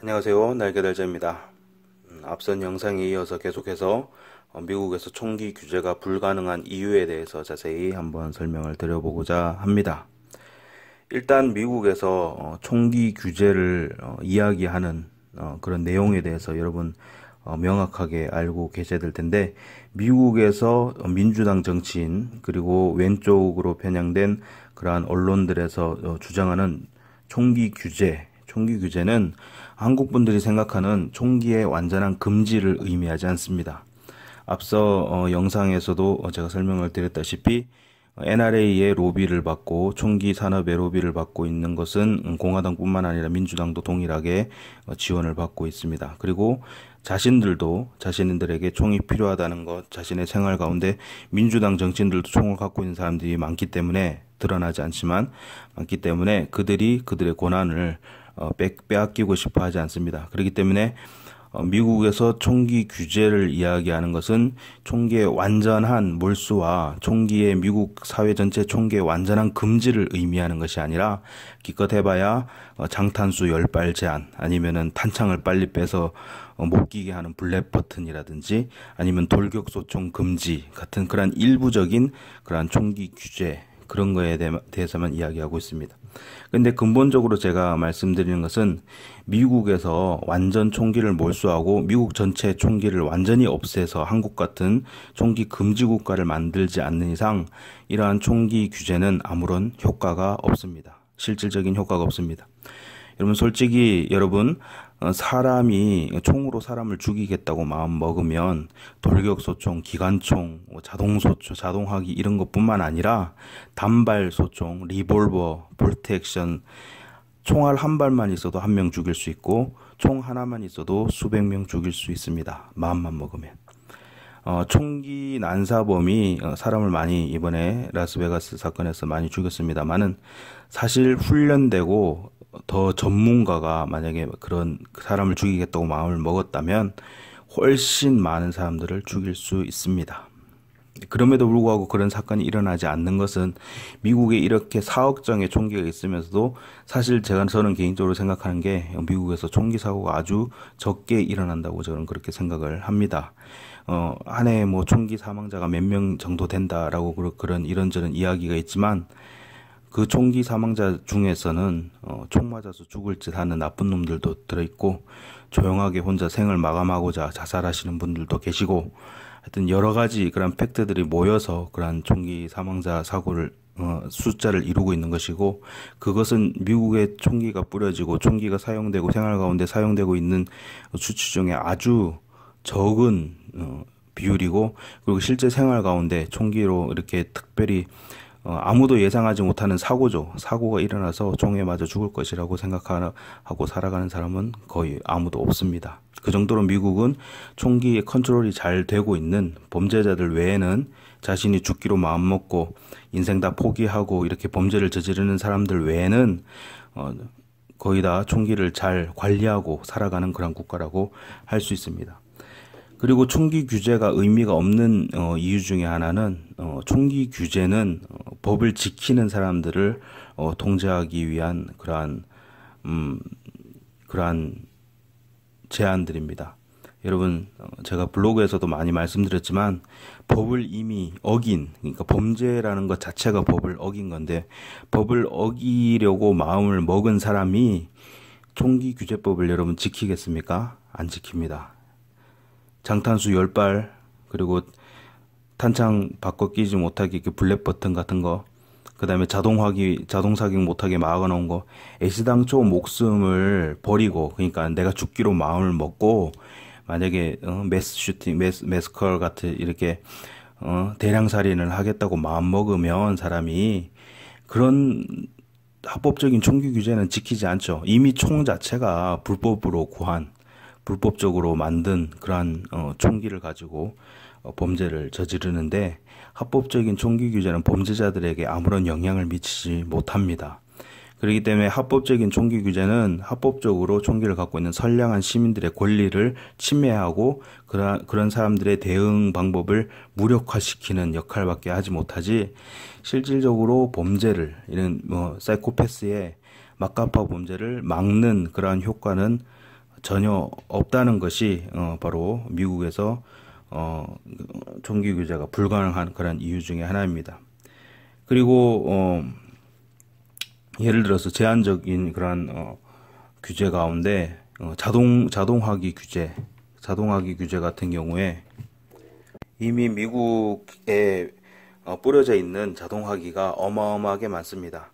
안녕하세요 날개달자입니다 음, 앞선 영상에 이어서 계속해서 어, 미국에서 총기 규제가 불가능한 이유에 대해서 자세히 한번 설명을 드려보고자 합니다 일단 미국에서 어, 총기 규제를 어, 이야기하는 그런 내용에 대해서 여러분 명확하게 알고 계셔야 될 텐데 미국에서 민주당 정치인 그리고 왼쪽으로 편향된 그러한 언론들에서 주장하는 총기 규제 총기 규제는 한국 분들이 생각하는 총기의 완전한 금지를 의미하지 않습니다. 앞서 어, 영상에서도 제가 설명을 드렸다시피 NRA의 로비를 받고 총기 산업의 로비를 받고 있는 것은 공화당뿐만 아니라 민주당도 동일하게 어, 지원을 받고 있습니다. 그리고 자신들도 자신들에게 총이 필요하다는 것, 자신의 생활 가운데 민주당 정치인들도 총을 갖고 있는 사람들이 많기 때문에 드러나지 않지만 많기 때문에 그들이 그들의 권한을 어, 빼앗기고 싶어 하지 않습니다. 그렇기 때문에 어, 미국에서 총기 규제를 이야기하는 것은 총기의 완전한 몰수와 총기의 미국 사회 전체 총기의 완전한 금지를 의미하는 것이 아니라 기껏 해봐야 어, 장탄수 열발 제한 아니면은 탄창을 빨리 빼서 어, 못 끼게 하는 블랙 버튼이라든지 아니면 돌격소총 금지 같은 그러한 일부적인 그러한 총기 규제 그런 거에 대해서만 이야기하고 있습니다. 근데 근본적으로 제가 말씀드리는 것은 미국에서 완전 총기를 몰수하고 미국 전체 총기를 완전히 없애서 한국 같은 총기 금지 국가를 만들지 않는 이상 이러한 총기 규제는 아무런 효과가 없습니다. 실질적인 효과가 없습니다. 여러분 솔직히 여러분 어, 사람이 총으로 사람을 죽이겠다고 마음 먹으면 돌격소총, 기관총, 뭐 자동소총, 자동화기 이런 것뿐만 아니라 단발소총, 리볼버, 볼트액션 총알 한 발만 있어도 한 명 죽일 수 있고 총 하나만 있어도 수백 명 죽일 수 있습니다. 마음만 먹으면. 어, 총기 난사범이 어, 사람을 많이 이번에 라스베가스 사건에서 많이 죽였습니다만은 사실 훈련되고 더 전문가가 만약에 그런 사람을 죽이겠다고 마음을 먹었다면 훨씬 많은 사람들을 죽일 수 있습니다. 그럼에도 불구하고 그런 사건이 일어나지 않는 것은 미국에 이렇게 4억 정의 총기가 있으면서도 사실 제가 저는 개인적으로 생각하는 게 미국에서 총기 사고가 아주 적게 일어난다고 저는 그렇게 생각을 합니다. 어, 한 해에 뭐 총기 사망자가 몇 명 정도 된다라고 그런 이런저런 이야기가 있지만 그 총기 사망자 중에서는 어, 총 맞아서 죽을 짓 하는 나쁜 놈들도 들어있고 조용하게 혼자 생을 마감하고자 자살하시는 분들도 계시고 하여튼 여러 가지 그런 팩트들이 모여서 그런 총기 사망자 사고를 어, 숫자를 이루고 있는 것이고 그것은 미국의 총기가 뿌려지고 총기가 사용되고 생활 가운데 사용되고 있는 수치 중에 아주 적은 어, 비율이고 그리고 실제 생활 가운데 총기로 이렇게 특별히 어, 아무도 예상하지 못하는 사고죠. 사고가 일어나서 종에 맞아 죽을 것이라고 생각하고 살아가는 사람은 거의 아무도 없습니다. 그 정도로 미국은 총기의 컨트롤이 잘 되고 있는 범죄자들 외에는 자신이 죽기로 마음먹고 인생 다 포기하고 이렇게 범죄를 저지르는 사람들 외에는 어, 거의 다 총기를 잘 관리하고 살아가는 그런 국가라고 할 수 있습니다. 그리고 총기 규제가 의미가 없는 어, 이유 중에 하나는 어, 총기 규제는 어, 법을 지키는 사람들을 어, 통제하기 위한 그러한 음, 그러한 제안들입니다. 여러분 어, 제가 블로그에서도 많이 말씀드렸지만 법을 이미 어긴 그러니까 범죄라는 것 자체가 법을 어긴 건데 법을 어기려고 마음을 먹은 사람이 총기 규제법을 여러분 지키겠습니까? 안 지킵니다. 장탄수 10발 그리고 탄창 바꿔 끼지 못하게 이렇게 그 블랙 버튼 같은 거, 그 다음에 자동 화기, 자동 사격 못하게 막아놓은 거, 애시당초 목숨을 버리고, 그러니까 내가 죽기로 마음을 먹고, 만약에 어, 매스 슈팅, 메스 매스컬 같은 이렇게 어, 대량 살인을 하겠다고 마음 먹으면 사람이 그런 합법적인 총기 규제는 지키지 않죠. 이미 총 자체가 불법으로 구한 불법적으로 만든 그러한 어, 총기를 가지고 어, 범죄를 저지르는데 합법적인 총기 규제는 범죄자들에게 아무런 영향을 미치지 못합니다. 그렇기 때문에 합법적인 종교 규제는 합법적으로 종교를 갖고 있는 선량한 시민들의 권리를 침해하고 그런 그런 사람들의 대응 방법을 무력화시키는 역할밖에 하지 못하지 실질적으로 범죄를 이런 뭐 사이코패스의 막가파 범죄를 막는 그러한 효과는 전혀 없다는 것이 어 바로 미국에서 어, 정기 교제가 불가능한 그런 이유 중에 하나입니다. 그리고 어, 예를 들어서 제한적인 그런 어, 규제 가운데 어, 자동 자동화기 규제, 자동화기 규제 같은 경우에 이미 미국에 어, 뿌려져 있는 자동화기가 어마어마하게 많습니다.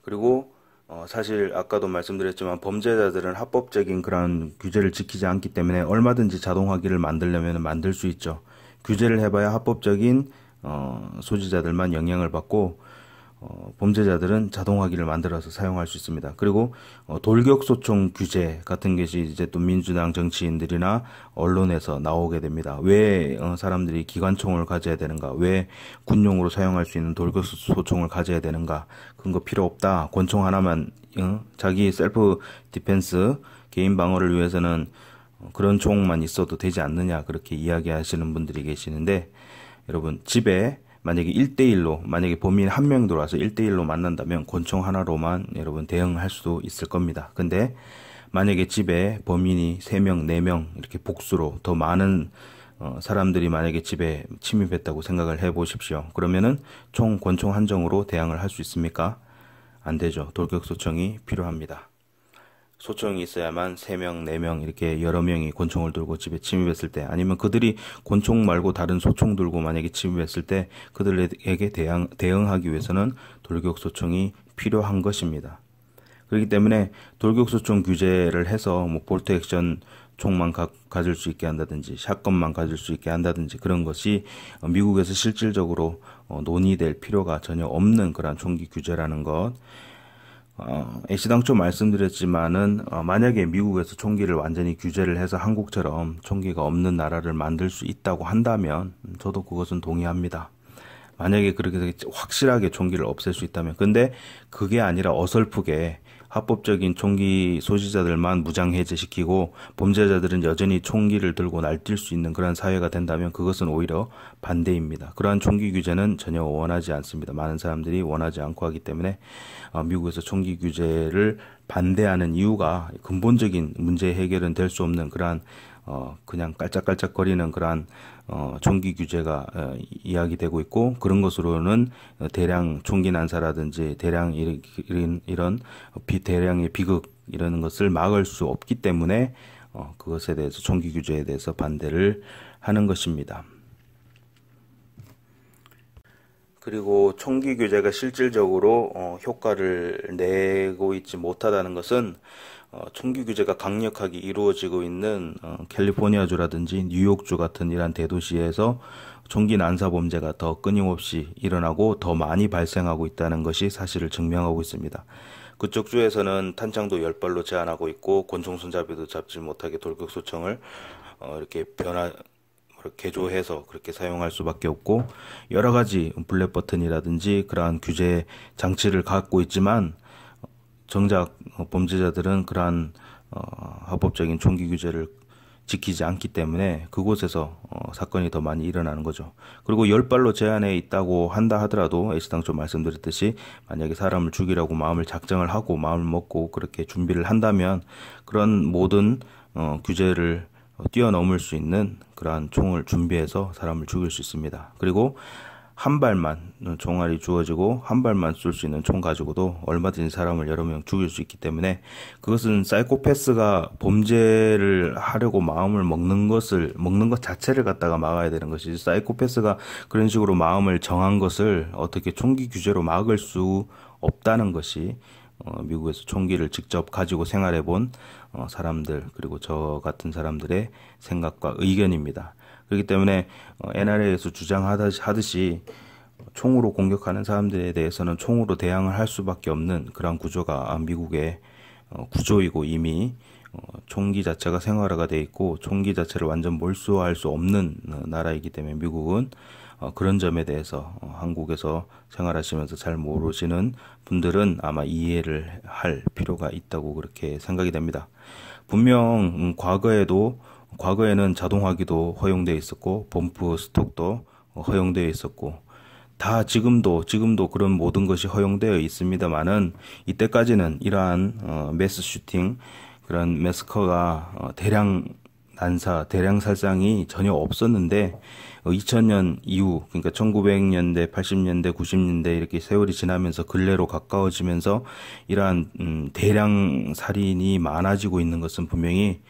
그리고 어, 사실 아까도 말씀드렸지만 범죄자들은 합법적인 그런 규제를 지키지 않기 때문에 얼마든지 자동화기를 만들려면 만들 수 있죠. 규제를 해봐야 합법적인 어, 소지자들만 영향을 받고 어, 범죄자들은 자동화기를 만들어서 사용할 수 있습니다. 그리고 어, 돌격소총 규제 같은 것이 이제 또 민주당 정치인들이나 언론에서 나오게 됩니다. 왜 어, 사람들이 기관총을 가져야 되는가? 왜 군용으로 사용할 수 있는 돌격소총을 가져야 되는가? 근거 필요 없다. 권총 하나만 어, 자기 셀프 디펜스 개인 방어를 위해서는 어, 그런 총만 있어도 되지 않느냐 그렇게 이야기하시는 분들이 계시는데 여러분 집에 만약에 1대1로 만약에 범인 한명 들어와서 1대1로 만난다면 권총 하나로만 여러분 대응할 수도 있을 겁니다. 근데 만약에 집에 범인이 3명, 4명 이렇게 복수로 더 많은 어, 사람들이 만약에 집에 침입했다고 생각을 해 보십시오. 그러면은 총 권총 한정으로 대항을 할 수 있습니까? 안 되죠. 돌격 소청이 필요합니다. 소총이 있어야만 세명네명 네 이렇게 여러 명이 권총을 들고 집에 침입했을 때 아니면 그들이 권총 말고 다른 소총 들고 만약에 침입했을 때 그들에게 대항, 대응하기 위해서는 돌격 소총이 필요한 것입니다. 그렇기 때문에 돌격 소총 규제를 해서 뭐 볼트 액션 총만 가, 가질 수 있게 한다든지 샷건만 가질 수 있게 한다든지 그런 것이 미국에서 실질적으로 어, 논의될 필요가 전혀 없는 그러한 총기 규제라는 것 어, 애시당초 말씀드렸지만은 어, 만약에 미국에서 총기를 완전히 규제를 해서 한국처럼 총기가 없는 나라를 만들 수 있다고 한다면 음, 저도 그것은 동의합니다. 만약에 그렇게 확실하게 총기를 없앨 수 있다면 근데 그게 아니라 어설프게 합법적인 총기 소지자들만 무장 해제시키고 범죄자들은 여전히 총기를 들고 날뛸 수 있는 그러한 사회가 된다면 그것은 오히려 반대입니다. 그러한 총기 규제는 전혀 원하지 않습니다. 많은 사람들이 원하지 않고 하기 때문에 어, 미국에서 총기 규제를 반대하는 이유가 근본적인 문제 해결은 될 수 없는 그러한 어, 그냥 깔짝깔짝거리는 그러한 어, 총기 규제가 어, 이야기되고 있고 그런 것으로는 대량 총기 난사라든지 대량 이런, 이런 비대량의 비극 이런 것을 막을 수 없기 때문에 어, 그것에 대해서 총기 규제에 대해서 반대를 하는 것입니다. 그리고 총기 규제가 실질적으로 어, 효과를 내고 있지 못하다는 것은 어, 총기 규제가 강력하게 이루어지고 있는 어, 캘리포니아주라든지 뉴욕주 같은 이런 대도시에서 총기 난사 범죄가 더 끊임없이 일어나고 더 많이 발생하고 있다는 것이 사실을 증명하고 있습니다. 그쪽 주에서는 탄창도 열발로 제한하고 있고 권총 손잡이도 잡지 못하게 돌격 소청을 어, 이렇게 변화 개조해서 그렇게 사용할 수밖에 없고 여러 가지 블랙 버튼이라든지 그러한 규제 장치를 갖고 있지만 정작 범죄자들은 그러한 어, 합법적인 총기 규제를 지키지 않기 때문에 그곳에서 어, 사건이 더 많이 일어나는 거죠. 그리고 열발로 제한에 있다고 한다 하더라도 애시당초 말씀드렸듯이 만약에 사람을 죽이라고 마음을 작정을 하고 마음을 먹고 그렇게 준비를 한다면 그런 모든 어, 규제를 뛰어넘을 수 있는 그러한 총을 준비해서 사람을 죽일 수 있습니다. 그리고 한 발만 종알이 주어지고 한 발만 쏠 수 있는 총 가지고도 얼마든지 사람을 여러 명 죽일 수 있기 때문에 그것은 사이코패스가 범죄를 하려고 마음을 먹는 것을 먹는 것 자체를 갖다가 막아야 되는 것이지 사이코패스가 그런 식으로 마음을 정한 것을 어떻게 총기 규제로 막을 수 없다는 것이 어, 미국에서 총기를 직접 가지고 생활해 본 어, 사람들 그리고 저 같은 사람들의 생각과 의견입니다. 그렇기 때문에 어, NRA에서 주장하듯이 총으로 공격하는 사람들에 대해서는 총으로 대항을 할 수밖에 없는 그런 구조가 미국의 어, 구조이고 이미 어, 총기 자체가 생활화가 돼 있고 총기 자체를 완전 몰수할수 없는 나라이기 때문에 미국은 그런 점에 대해서 한국에서 생활하시면서 잘 모르시는 분들은 아마 이해를 할 필요가 있다고 그렇게 생각이 됩니다. 분명 음, 과거에도 과거에는 자동화기도 허용되어 있었고 범프 스톡도 허용되어 있었고 다 지금도 지금도 그런 모든 것이 허용되어 있습니다만은 이때까지는 이러한 어, 매스 슈팅 그런 매스커가 어, 대량 난사 대량 살상이 전혀 없었는데 어, 2000년 이후 그러니까 1900년대 80년대 90년대 이렇게 세월이 지나면서 근래로 가까워지면서 이러한 음, 대량 살인이 많아지고 있는 것은 분명히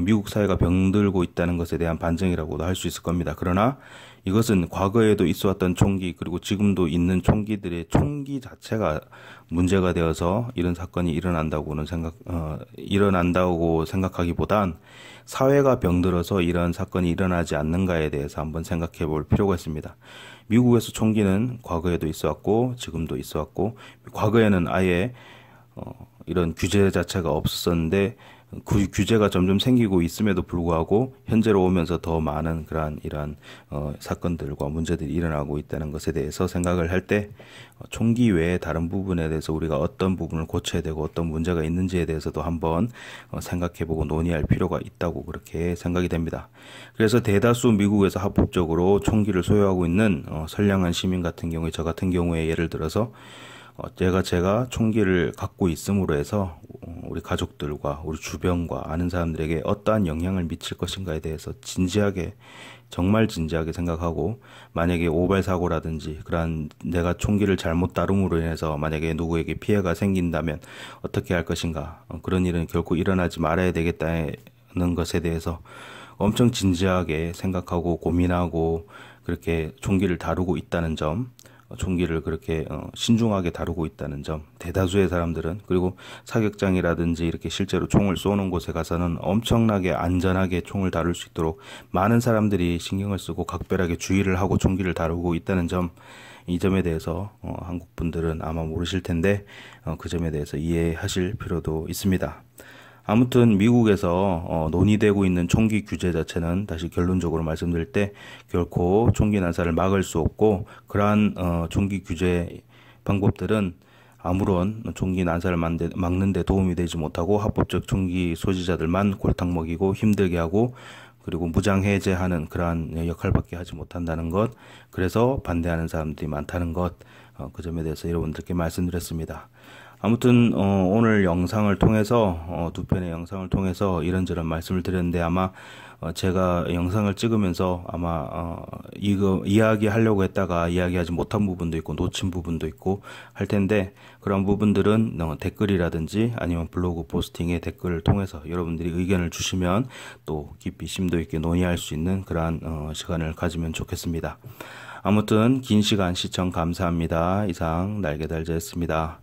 미국 사회가 병들고 있다는 것에 대한 반증이라고도 할 수 있을 겁니다. 그러나 이것은 과거에도 있어왔던 총기 그리고 지금도 있는 총기들의 총기 자체가 문제가 되어서 이런 사건이 일어난다고는 생각 어, 일어난다고 생각하기보단 사회가 병들어서 이런 사건이 일어나지 않는가에 대해서 한번 생각해 볼 필요가 있습니다. 미국에서 총기는 과거에도 있어왔고 지금도 있어왔고 과거에는 아예 어, 이런 규제 자체가 없었는데 규제가 점점 생기고 있음에도 불구하고 현재로 오면서 더 많은 그러한 이러한 어, 사건들과 문제들이 일어나고 있다는 것에 대해서 생각을 할때 어, 총기 외에 다른 부분에 대해서 우리가 어떤 부분을 고쳐야 되고 어떤 문제가 있는지에 대해서도 한번 어, 생각해보고 논의할 필요가 있다고 그렇게 생각이 됩니다. 그래서 대다수 미국에서 합법적으로 총기를 소유하고 있는 어, 선량한 시민 같은 경우에 저 같은 경우에 예를 들어서 어, 제가 제가 총기를 갖고 있음으로 해서 어, 우리 가족들과 우리 주변과 아는 사람들에게 어떠한 영향을 미칠 것인가에 대해서 진지하게 정말 진지하게 생각하고 만약에 오발 사고라든지 그러한 내가 총기를 잘못 다룸으로 인해서 만약에 누구에게 피해가 생긴다면 어떻게 할 것인가 어, 그런 일은 결코 일어나지 말아야 되겠다는 것에 대해서 엄청 진지하게 생각하고 고민하고 그렇게 총기를 다루고 있다는 점 종기를 그렇게 어, 신중하게 다루고 있다는 점, 대다수의 사람들은 그리고 사격장이라든지 이렇게 실제로 총을 쏘는 곳에 가서는 엄청나게 안전하게 총을 다룰 수 있도록 많은 사람들이 신경을 쓰고 각별하게 주의를 하고 총기를 다루고 있다는 점, 이 점에 대해서 어, 한국 분들은 아마 모르실 텐데 어, 그 점에 대해서 이해하실 필요도 있습니다. 아무튼 미국에서 어, 논의되고 있는 총기 규제 자체는 다시 결론적으로 말씀드릴 때 결코 총기 난사를 막을 수 없고 그러한 어, 총기 규제 방법들은 아무런 총기 난사를 막는데 도움이 되지 못하고 합법적 총기 소지자들만 골탕 먹이고 힘들게 하고 그리고 무장 해제하는 그러한 역할밖에 하지 못한다는 것 그래서 반대하는 사람들이 많다는 것그 어, 점에 대해서 여러분들께 말씀드렸습니다. 아무튼 어, 오늘 영상을 통해서 어, 두 편의 영상을 통해서 이런저런 말씀을 드렸는데 아마 어, 제가 영상을 찍으면서 아마 어, 이거 이야기하려고 했다가 이야기하지 못한 부분도 있고 놓친 부분도 있고 할 텐데 그런 부분들은 어, 댓글이라든지 아니면 블로그 포스팅의 댓글을 통해서 여러분들이 의견을 주시면 또 깊이 심도 있게 논의할 수 있는 그러한 어, 시간을 가지면 좋겠습니다. 아무튼 긴 시간 시청 감사합니다. 이상 날개달자였습니다